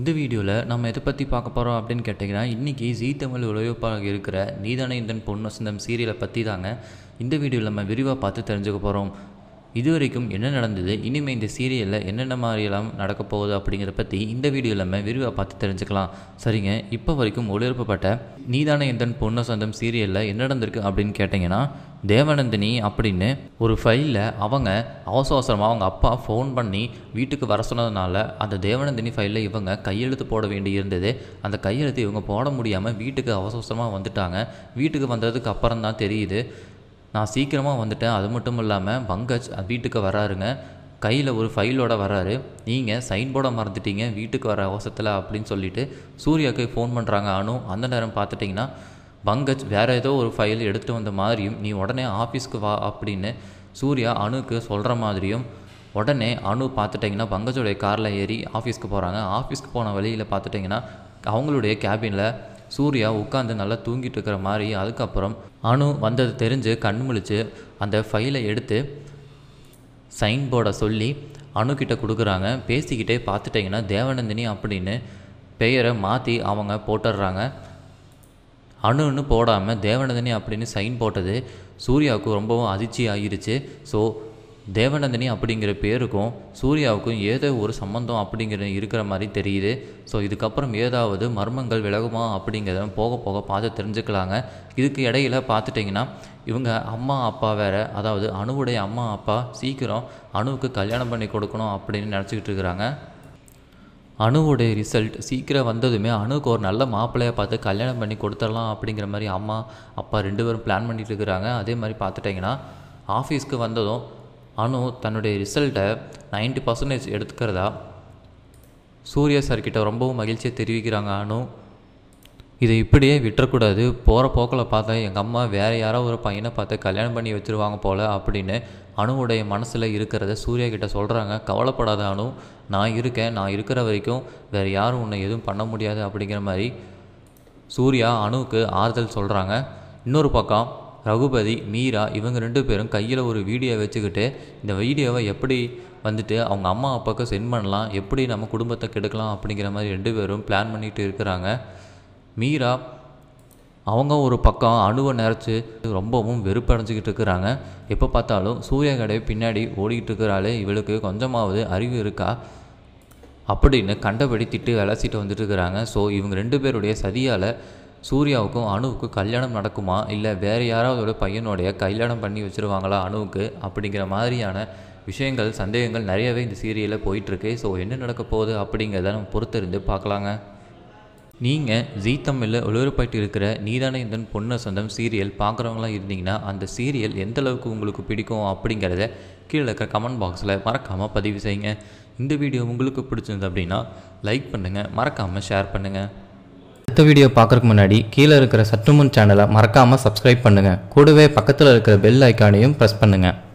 இந்த வீடியோவில் நம்ம எதை பற்றி பார்க்க போகிறோம் அப்படின்னு கேட்டிங்கன்னா இன்றைக்கி ஜீ தமிழ் உலகப்பாக இருக்கிற நீதானே இந்தன் பொன் சீரியலை பற்றி தாங்க இந்த வீடியோவில் நம்ம விரிவாக பார்த்து தெரிஞ்சுக்க போகிறோம் இது வரைக்கும் என்ன நடந்தது இனிமேல் இந்த சீரியலில் என்னென்ன மாதிரியெல்லாம் நடக்க போகுது அப்படிங்கிற பற்றி இந்த வீடியோ இல்லாமல் விரிவாக பார்த்து தெரிஞ்சுக்கலாம் சரிங்க இப்போ வரைக்கும் ஒளிபரப்பப்பட்ட நீதான எந்தன் பொண்ணு சொந்தம் சீரியலில் என்ன நடந்திருக்கு அப்படின்னு கேட்டிங்கன்னா தேவநந்தினி அப்படின்னு ஒரு ஃபைலில் அவங்க அவசர அவசரமாக அவங்க அப்பா ஃபோன் பண்ணி வீட்டுக்கு வர சொன்னதுனால அந்த தேவநந்தினி ஃபைலில் இவங்க கையெழுத்து போட வேண்டி இருந்தது அந்த கையெழுத்து இவங்க போட முடியாமல் வீட்டுக்கு அவசரமாக வந்துட்டாங்க வீட்டுக்கு வந்ததுக்கு அப்புறம் தான் தெரியுது நான் சீக்கிரமாக வந்துட்டேன் அது மட்டும் இல்லாமல் பங்கஜ் வீட்டுக்கு வராருங்க கையில் ஒரு ஃபைலோட வராரு நீங்கள் சைன் போர்டை மறந்துட்டீங்க வீட்டுக்கு வர அவசரத்தில் அப்படின்னு சொல்லிட்டு சூர்யாவுக்கு ஃபோன் பண்ணுறாங்க அனு அந்த நேரம் பார்த்துட்டிங்கன்னா பங்கஜ் வேறு ஏதோ ஒரு ஃபைல் எடுத்துகிட்டு வந்த மாதிரியும் நீ உடனே ஆஃபீஸ்க்கு வா அப்படின்னு சூர்யா அணுக்கு சொல்கிற மாதிரியும் உடனே அணு பார்த்துட்டிங்கன்னா பங்கஜோடைய காரில் ஏறி ஆஃபீஸ்க்கு போகிறாங்க ஆஃபீஸ்க்கு போன வழியில் பார்த்துட்டிங்கன்னா அவங்களுடைய கேபினில் சூர்யா உட்காந்து நல்லா தூங்கிட்டு இருக்கிற மாதிரி அதுக்கப்புறம் அணு வந்தது தெரிஞ்சு கண் முழிச்சு அந்த ஃபைலை எடுத்து சைன் போர்டை சொல்லி அணுக்கிட்ட கொடுக்குறாங்க பேசிக்கிட்டே பார்த்துட்டிங்கன்னா தேவநந்தினி அப்படின்னு பெயரை மாற்றி அவங்க போட்டுடுறாங்க அணுன்னு போடாமல் தேவநந்தினி அப்படின்னு சைன் போட்டது சூர்யாவுக்கு ரொம்பவும் அதிர்ச்சி ஆகிருச்சு ஸோ தேவநந்தினி அப்படிங்கிற பேருக்கும் சூர்யாவுக்கும் ஏதோ ஒரு சம்மந்தம் அப்படிங்கிற இருக்கிற மாதிரி தெரியுது ஸோ இதுக்கப்புறம் ஏதாவது மர்மங்கள் விலகுமா அப்படிங்கிறத போக போக பார்த்து தெரிஞ்சுக்கலாங்க இதுக்கு இடையில பார்த்துட்டிங்கன்னா இவங்க அம்மா அப்பா வேற அதாவது அணுவுடைய அம்மா அப்பா சீக்கிரம் அணுவுக்கு கல்யாணம் பண்ணி கொடுக்கணும் அப்படின்னு நினச்சிக்கிட்டு இருக்கிறாங்க அணுவுடைய ரிசல்ட் சீக்கிரம் வந்ததுமே அணுவுக்கு ஒரு நல்ல மாப்பிள்ளையை பார்த்து கல்யாணம் பண்ணி கொடுத்துடலாம் அப்படிங்கிற மாதிரி அம்மா அப்பா ரெண்டு பேரும் பிளான் பண்ணிட்டு இருக்கிறாங்க அதே மாதிரி பார்த்துட்டிங்கன்னா ஆஃபீஸ்க்கு வந்ததும் அனு தன்னுடைய ரிசல்ட்டை நைன்டி பர்சன்டேஜ் எடுத்துக்கிறதா சூர்யா சார்கிட்ட ரொம்பவும் மகிழ்ச்சியை தெரிவிக்கிறாங்க அனு இதை இப்படியே விட்டுறக்கூடாது போகிற போக்கில் பார்த்தா எங்கள் அம்மா வேறு யாரோ ஒரு பையனை பார்த்து கல்யாணம் பண்ணி வச்சுருவாங்க போல் அப்படின்னு அணுவுடைய மனசில் இருக்கிறத சூர்யா கிட்ட சொல்கிறாங்க கவலைப்படாத அணு நான் இருக்கேன் நான் இருக்கிற வரைக்கும் வேறு யாரும் உன்னை எதுவும் பண்ண முடியாது அப்படிங்கிற மாதிரி சூர்யா அணுவுக்கு ஆறுதல் சொல்கிறாங்க இன்னொரு பக்கம் ரகுபதி மீரா இவங்க ரெண்டு பேரும் கையில் ஒரு வீடியோ வச்சுக்கிட்டு இந்த வீடியோவை எப்படி வந்துட்டு அவங்க அம்மா அப்பாவுக்கு சென்ட் பண்ணலாம் எப்படி நம்ம குடும்பத்தை கெடுக்கலாம் அப்படிங்கிற மாதிரி ரெண்டு பேரும் பிளான் பண்ணிகிட்டு இருக்கிறாங்க மீரா அவங்க ஒரு பக்கம் அணுவை நிறச்சி ரொம்பவும் வெறுப்படைஞ்சிக்கிட்டு இருக்கிறாங்க எப்போ பார்த்தாலும் சூரிய கடை பின்னாடி ஓடிக்கிட்டு இருக்கிறாளே இவளுக்கு கொஞ்சமாவது அறிவு இருக்கா அப்படின்னு கண்டபடி திட்டு விளசிட்டு வந்துட்டு இருக்கிறாங்க ஸோ இவங்க ரெண்டு பேருடைய சதியால் சூர்யாவுக்கும் அணுவுக்கும் கல்யாணம் நடக்குமா இல்லை வேறு யாராவது ஒரு பையனுடைய கல்யாணம் பண்ணி வச்சுருவாங்களா அணுவுக்கு அப்படிங்கிற மாதிரியான விஷயங்கள் சந்தேகங்கள் நிறையவே இந்த சீரியலில் போயிட்டுருக்கு ஸோ என்ன நடக்க போகுது அப்படிங்கிறத நம்ம பொறுத்திருந்து பார்க்கலாங்க நீங்கள் ஜீ தமிழில் ஒளிபரப்பட்டு இருக்கிற நீதானே இந்தன் பொண்ணு சொந்தம் சீரியல் பார்க்குறவங்களாம் இருந்தீங்கன்னா அந்த சீரியல் எந்த அளவுக்கு உங்களுக்கு பிடிக்கும் அப்படிங்கிறத கீழே இருக்கிற கமெண்ட் பாக்ஸில் மறக்காமல் பதிவு செய்யுங்க இந்த வீடியோ உங்களுக்கு பிடிச்சிருந்தது அப்படின்னா லைக் பண்ணுங்கள் மறக்காமல் ஷேர் பண்ணுங்கள் அடுத்த வீடியோ பார்க்குறக்கு முன்னாடி கீழே இருக்கிற சற்றுமுன் சேனலை மறக்காமல் சப்ஸ்கிரைப் பண்ணுங்கள் கூடவே பக்கத்தில் இருக்கிற பெல் ஐக்கானையும் ப்ரெஸ் பண்ணுங்கள்